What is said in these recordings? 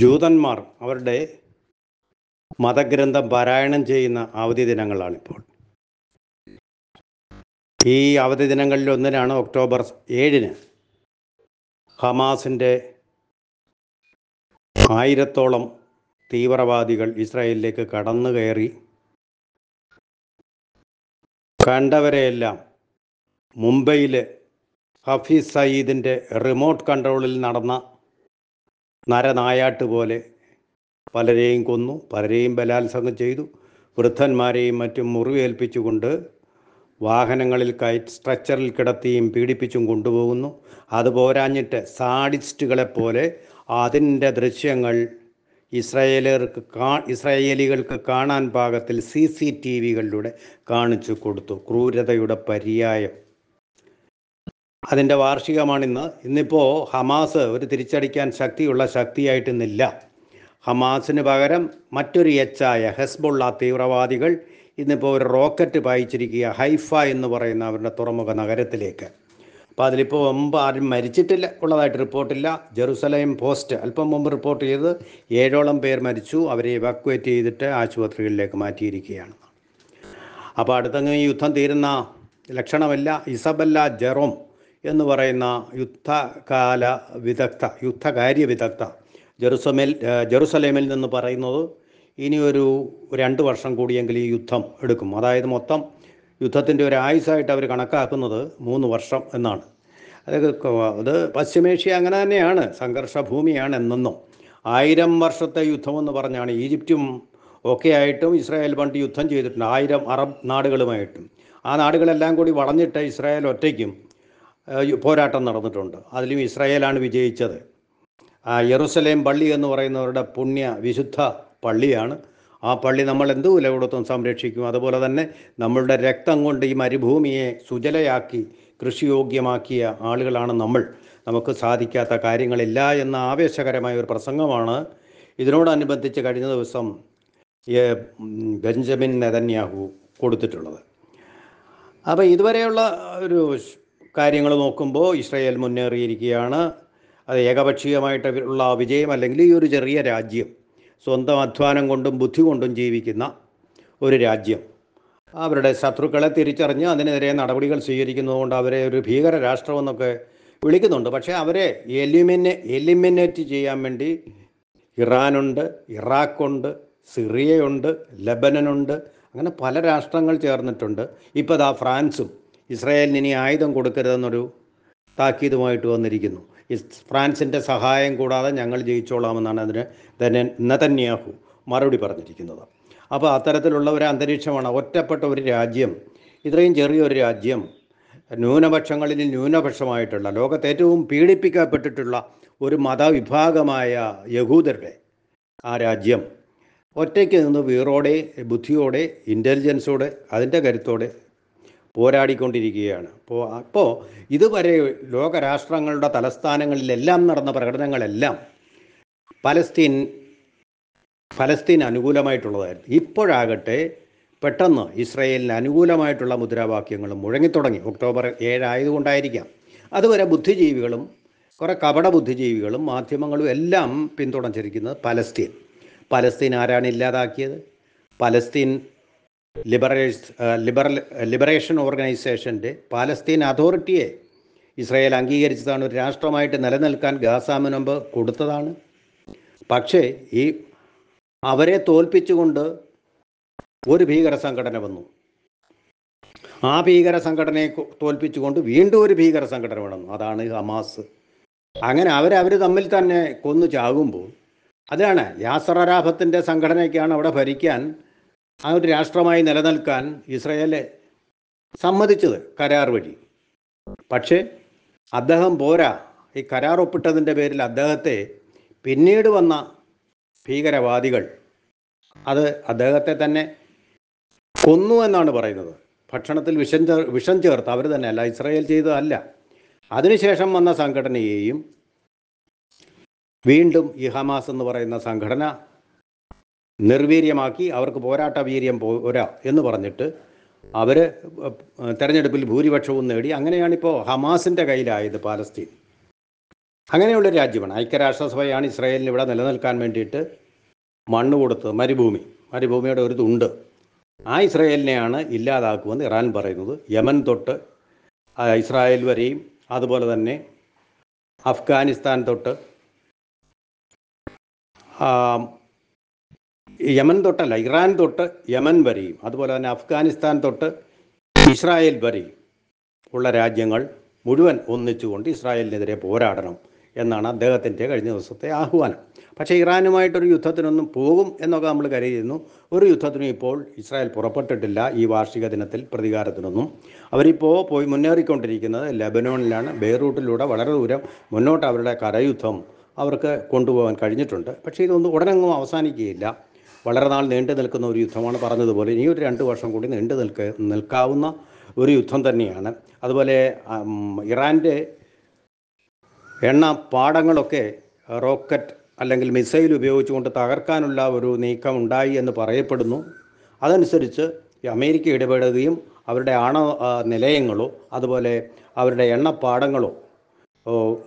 ജൂതന്മാർ അവരുടെ മതഗ്രന്ഥം പാരായണം ചെയ്യുന്ന അവധി ദിനങ്ങളാണിപ്പോൾ ഈ അവധി ദിനങ്ങളിൽ ഒന്നിനാണ് ഒക്ടോബർ ഏഴിന് ഹമാസിൻ്റെ ആയിരത്തോളം തീവ്രവാദികൾ ഇസ്രായേലിലേക്ക് കടന്നു കയറി കണ്ടവരെയെല്ലാം മുംബൈയിൽ ഹഫീസ് സയ്യിദിൻ്റെ റിമോട്ട് കൺട്രോളിൽ നടന്ന നരനായാട്ട് പോലെ പലരെയും കൊന്നു പലരെയും ബലാത്സംഗം ചെയ്തു വൃദ്ധന്മാരെയും മറ്റും മുറിവേൽപ്പിച്ചുകൊണ്ട് വാഹനങ്ങളിൽ കൈ സ്ട്രക്ചറിൽ കിടത്തിയും പീഡിപ്പിച്ചും കൊണ്ടുപോകുന്നു അത് പോരാഞ്ഞിട്ട് സാഡിസ്റ്റുകളെ പോലെ അതിൻ്റെ ദൃശ്യങ്ങൾ ഇസ്രായേലർക്ക് കാ ഇസ്രായേലികൾക്ക് കാണാൻ പാകത്തിൽ സി സി ടി വികളിലൂടെ കാണിച്ചു കൊടുത്തു ക്രൂരതയുടെ പര്യായം അതിൻ്റെ വാർഷികമാണിന്ന് ഇന്നിപ്പോൾ ഹമാസ് ഒരു തിരിച്ചടിക്കാൻ ശക്തിയുള്ള ശക്തിയായിട്ട് നില്ല ഹമാസിന് പകരം മറ്റൊരു എച്ചായ ഹെസ്ബുള്ള തീവ്രവാദികൾ ഇന്നിപ്പോൾ ഒരു റോക്കറ്റ് പായിച്ചിരിക്കുക ഹൈഫ എന്ന് പറയുന്ന അവരുടെ തുറമുഖ നഗരത്തിലേക്ക് അപ്പോൾ അതിലിപ്പോൾ മുമ്പ് ആരും മരിച്ചിട്ടില്ല ഉള്ളതായിട്ട് റിപ്പോർട്ടില്ല ജെറുസലേം പോസ്റ്റ് അല്പം മുമ്പ് റിപ്പോർട്ട് ചെയ്ത് ഏഴോളം പേർ മരിച്ചു അവരെ ഇവാക്വേറ്റ് ചെയ്തിട്ട് ആശുപത്രികളിലേക്ക് മാറ്റിയിരിക്കുകയാണ് അപ്പോൾ അടുത്തങ്ങ് ഈ യുദ്ധം തീരുന്ന ലക്ഷണമല്ല ഇസബല്ല ജെറോം എന്ന് പറയുന്ന യുദ്ധകാല വിദഗ്ധ യുദ്ധകാര്യ വിദഗ്ധ ജെറുസലേമിൽ ജെറുസലേമിൽ നിന്ന് പറയുന്നത് ഇനിയൊരു രണ്ട് വർഷം കൂടിയെങ്കിൽ ഈ യുദ്ധം എടുക്കും അതായത് മൊത്തം യുദ്ധത്തിൻ്റെ ഒരു ആയുസായിട്ട് അവർ കണക്കാക്കുന്നത് മൂന്ന് വർഷം എന്നാണ് അത് അത് പശ്ചിമേഷ്യ അങ്ങനെ തന്നെയാണ് സംഘർഷ ഭൂമിയാണ് എന്നെന്നും ആയിരം വർഷത്തെ യുദ്ധമെന്ന് പറഞ്ഞാണ് ഈജിപ്റ്റും ഒക്കെ ആയിട്ടും ഇസ്രായേൽ പണ്ട് യുദ്ധം ചെയ്തിട്ടുണ്ട് ആയിരം അറബ് നാടുകളുമായിട്ടും ആ നാടുകളെല്ലാം കൂടി വളഞ്ഞിട്ട് ഇസ്രായേൽ ഒറ്റയ്ക്കും പോരാട്ടം നടന്നിട്ടുണ്ട് അതിലും ഇസ്രായേലാണ് വിജയിച്ചത് യറുസലേം പള്ളി എന്ന് പറയുന്നവരുടെ പുണ്യ വിശുദ്ധ പള്ളിയാണ് ആ പള്ളി നമ്മൾ എന്ത് വില കൊടുത്തും സംരക്ഷിക്കും അതുപോലെ തന്നെ നമ്മളുടെ രക്തം കൊണ്ട് ഈ മരുഭൂമിയെ സുജലയാക്കി കൃഷിയോഗ്യമാക്കിയ ആളുകളാണ് നമ്മൾ നമുക്ക് സാധിക്കാത്ത കാര്യങ്ങളില്ല എന്ന ആവേശകരമായ ഒരു പ്രസംഗമാണ് ഇതിനോടനുബന്ധിച്ച് കഴിഞ്ഞ ദിവസം ബെഞ്ചമിൻ നെതന്യാഹു കൊടുത്തിട്ടുള്ളത് അപ്പോൾ ഇതുവരെയുള്ള ഒരു കാര്യങ്ങൾ നോക്കുമ്പോൾ ഇസ്രായേൽ മുന്നേറിയിരിക്കുകയാണ് അത് ഏകപക്ഷീയമായിട്ടുള്ള വിജയം അല്ലെങ്കിൽ ഈ ഒരു ചെറിയ രാജ്യം സ്വന്തം അധ്വാനം കൊണ്ടും ബുദ്ധി കൊണ്ടും ജീവിക്കുന്ന ഒരു രാജ്യം അവരുടെ ശത്രുക്കളെ തിരിച്ചറിഞ്ഞ് അതിനെതിരെ നടപടികൾ സ്വീകരിക്കുന്നതുകൊണ്ട് അവരെ ഒരു ഭീകര രാഷ്ട്രമെന്നൊക്കെ വിളിക്കുന്നുണ്ട് പക്ഷേ അവരെ എലിമിനെ എലിമിനേറ്റ് ചെയ്യാൻ വേണ്ടി ഇറാനുണ്ട് ഇറാഖുണ്ട് സിറിയയുണ്ട് ലബനനുണ്ട് അങ്ങനെ പല രാഷ്ട്രങ്ങൾ ചേർന്നിട്ടുണ്ട് ഇപ്പോൾ ദാ ഫ്രാൻസും ഇസ്രായേലിന് ഇനി ആയുധം കൊടുക്കരുതെന്നൊരു താക്കീതുമായിട്ട് വന്നിരിക്കുന്നു ഫ്രാൻസിൻ്റെ സഹായം കൂടാതെ ഞങ്ങൾ ജയിച്ചോളാമെന്നാണ് അതിന് തന്നെ നതന്യാഹു മറുപടി പറഞ്ഞിരിക്കുന്നത് അപ്പോൾ അത്തരത്തിലുള്ള ഒരു അന്തരീക്ഷമാണ് ഒറ്റപ്പെട്ട ഒരു രാജ്യം ഇത്രയും ചെറിയൊരു രാജ്യം ന്യൂനപക്ഷങ്ങളിൽ ന്യൂനപക്ഷമായിട്ടുള്ള ലോകത്ത് ഏറ്റവും പീഡിപ്പിക്കപ്പെട്ടിട്ടുള്ള ഒരു മതവിഭാഗമായ യഹൂദരുടെ ആ രാജ്യം ഒറ്റയ്ക്ക് നിന്ന് വീറോടെ ബുദ്ധിയോടെ ഇൻ്റലിജൻസോടെ അതിൻ്റെ കരുത്തോടെ പോരാടിക്കൊണ്ടിരിക്കുകയാണ് അപ്പോൾ അപ്പോൾ ഇതുവരെ ലോകരാഷ്ട്രങ്ങളുടെ തലസ്ഥാനങ്ങളിലെല്ലാം നടന്ന പ്രകടനങ്ങളെല്ലാം പലസ്തീൻ ഫലസ്തീൻ അനുകൂലമായിട്ടുള്ളതായിരുന്നു ഇപ്പോഴാകട്ടെ പെട്ടെന്ന് ഇസ്രയേലിന് അനുകൂലമായിട്ടുള്ള മുദ്രാവാക്യങ്ങൾ മുഴങ്ങിത്തുടങ്ങി ഒക്ടോബർ ഏഴായതുകൊണ്ടായിരിക്കാം അതുവരെ ബുദ്ധിജീവികളും കുറേ കപട ബുദ്ധിജീവികളും മാധ്യമങ്ങളും എല്ലാം പിന്തുണച്ചിരിക്കുന്നത് പലസ്തീൻ പലസ്തീൻ ആരാണ് ഇല്ലാതാക്കിയത് പലസ്തീൻ ലിബറേഷ് ലിബറൽ ലിബറേഷൻ ഓർഗനൈസേഷൻ്റെ പാലസ്തീൻ അതോറിറ്റിയെ ഇസ്രായേൽ അംഗീകരിച്ചതാണ് ഒരു രാഷ്ട്രമായിട്ട് നിലനിൽക്കാൻ മുനമ്പ് കൊടുത്തതാണ് പക്ഷേ ഈ അവരെ തോൽപ്പിച്ചുകൊണ്ട് ഒരു ഭീകര സംഘടന വന്നു ആ ഭീകര സംഘടനയെ തോൽപ്പിച്ചുകൊണ്ട് വീണ്ടും ഒരു ഭീകര സംഘടന വന്നു അതാണ് ഹമാസ് അങ്ങനെ അവരവർ തമ്മിൽ തന്നെ കൊന്നു ചാകുമ്പോൾ അതാണ് യാസറാഫത്തിൻ്റെ സംഘടനയ്ക്കാണ് അവിടെ ഭരിക്കാൻ ആ ഒരു രാഷ്ട്രമായി നിലനിൽക്കാൻ ഇസ്രയേലെ സമ്മതിച്ചത് കരാർ വഴി പക്ഷേ അദ്ദേഹം പോരാ ഈ കരാർ ഒപ്പിട്ടതിൻ്റെ പേരിൽ അദ്ദേഹത്തെ പിന്നീട് വന്ന ഭീകരവാദികൾ അത് അദ്ദേഹത്തെ തന്നെ കൊന്നു എന്നാണ് പറയുന്നത് ഭക്ഷണത്തിൽ വിഷം ചേർ വിഷം ചേർത്ത് അവർ തന്നെ അല്ല ഇസ്രായേൽ ചെയ്തതല്ല അതിനുശേഷം വന്ന സംഘടനയെയും വീണ്ടും ഈ ഹമാസ് എന്ന് പറയുന്ന സംഘടന നിർവീര്യമാക്കി അവർക്ക് പോരാട്ട വീര്യം പോരാ എന്ന് പറഞ്ഞിട്ട് അവർ തെരഞ്ഞെടുപ്പിൽ ഭൂരിപക്ഷവും നേടി അങ്ങനെയാണിപ്പോൾ ഹമാസിൻ്റെ കയ്യിലായത് പാലസ്തീൻ അങ്ങനെയുള്ള രാജ്യമാണ് ഐക്യരാഷ്ട്രസഭയാണ് ഇസ്രായേലിന് ഇവിടെ നിലനിൽക്കാൻ വേണ്ടിയിട്ട് മണ്ണ് കൊടുത്ത് മരുഭൂമി മരുഭൂമിയുടെ ഒരു തുണ്ട് ആ ഇസ്രായേലിനെയാണ് ഇല്ലാതാക്കുമെന്ന് ഇറാൻ പറയുന്നത് യമൻ തൊട്ട് ഇസ്രായേൽ വരെയും അതുപോലെ തന്നെ അഫ്ഗാനിസ്ഥാൻ തൊട്ട് യമൻ തൊട്ടല്ല ഇറാൻ തൊട്ട് യമൻ വരെയും അതുപോലെ തന്നെ അഫ്ഗാനിസ്ഥാൻ തൊട്ട് ഇസ്രായേൽ വരെയും ഉള്ള രാജ്യങ്ങൾ മുഴുവൻ ഒന്നിച്ചുകൊണ്ട് ഇസ്രായേലിനെതിരെ പോരാടണം എന്നാണ് അദ്ദേഹത്തിൻ്റെ കഴിഞ്ഞ ദിവസത്തെ ആഹ്വാനം പക്ഷേ ഇറാനുമായിട്ടൊരു യുദ്ധത്തിനൊന്നും പോകും എന്നൊക്കെ നമ്മൾ കരുതിയിരുന്നു ഒരു യുദ്ധത്തിനും ഇപ്പോൾ ഇസ്രായേൽ പുറപ്പെട്ടിട്ടില്ല ഈ വാർഷിക ദിനത്തിൽ പ്രതികാരത്തിനൊന്നും അവരിപ്പോൾ പോയി മുന്നേറിക്കൊണ്ടിരിക്കുന്നത് ലെബനോണിലാണ് ബെയ്റൂട്ടിലൂടെ വളരെ ദൂരം മുന്നോട്ട് അവരുടെ കരയുദ്ധം അവർക്ക് കൊണ്ടുപോകാൻ കഴിഞ്ഞിട്ടുണ്ട് പക്ഷേ ഇതൊന്നും ഉടനെങ്ങും അവസാനിക്കുകയില്ല വളരെ നാൾ നീണ്ടു നിൽക്കുന്ന ഒരു യുദ്ധമാണ് പറഞ്ഞതുപോലെ ഇനി ഒരു രണ്ട് വർഷം കൂടി നീണ്ടു നിൽക്ക നിൽക്കാവുന്ന ഒരു യുദ്ധം തന്നെയാണ് അതുപോലെ ഇറാൻ്റെ എണ്ണ പാടങ്ങളൊക്കെ റോക്കറ്റ് അല്ലെങ്കിൽ മിസൈൽ ഉപയോഗിച്ചുകൊണ്ട് തകർക്കാനുള്ള ഒരു നീക്കം ഉണ്ടായി എന്ന് പറയപ്പെടുന്നു അതനുസരിച്ച് അമേരിക്ക ഇടപെടുകയും അവരുടെ ആണ നിലയങ്ങളോ അതുപോലെ അവരുടെ എണ്ണപ്പാടങ്ങളോ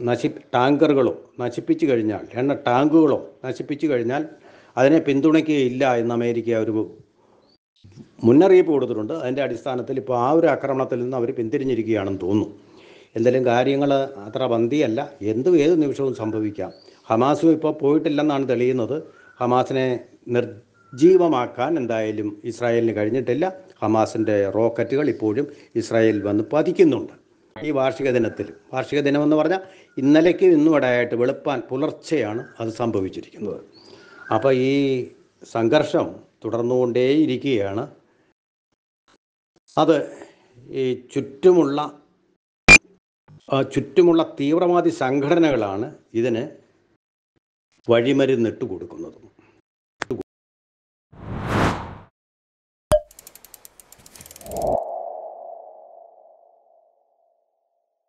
നശി ടാങ്കറുകളോ നശിപ്പിച്ചു കഴിഞ്ഞാൽ എണ്ണ ടാങ്കുകളോ നശിപ്പിച്ചു കഴിഞ്ഞാൽ അതിനെ പിന്തുണയ്ക്കുകയില്ല എന്ന് അമേരിക്ക ഒരു മുന്നറിയിപ്പ് കൊടുത്തിട്ടുണ്ട് അതിൻ്റെ അടിസ്ഥാനത്തിൽ ഇപ്പോൾ ആ ഒരു ആക്രമണത്തിൽ നിന്ന് അവർ പിന്തിരിഞ്ഞിരിക്കുകയാണെന്ന് തോന്നുന്നു എന്തെങ്കിലും കാര്യങ്ങൾ അത്ര ബന്ധിയല്ല എന്തും ഏത് നിമിഷവും സംഭവിക്കാം ഹമാസും ഇപ്പോൾ പോയിട്ടില്ലെന്നാണ് തെളിയുന്നത് ഹമാസിനെ നിർജീവമാക്കാൻ എന്തായാലും ഇസ്രായേലിന് കഴിഞ്ഞിട്ടില്ല ഹമാസിൻ്റെ റോക്കറ്റുകൾ ഇപ്പോഴും ഇസ്രായേൽ വന്ന് പതിക്കുന്നുണ്ട് ഈ വാർഷിക ദിനത്തിൽ വാർഷിക ദിനമെന്ന് പറഞ്ഞാൽ ഇന്നലേക്കും ഇന്നും ഇടയായിട്ട് വെളുപ്പാൻ പുലർച്ചെയാണ് അത് സംഭവിച്ചിരിക്കുന്നത് അപ്പോൾ ഈ സംഘർഷം തുടർന്നുകൊണ്ടേയിരിക്കുകയാണ് അത് ഈ ചുറ്റുമുള്ള ചുറ്റുമുള്ള തീവ്രവാദി സംഘടനകളാണ് ഇതിന് വഴിമരുന്നിട്ട് കൊടുക്കുന്നത്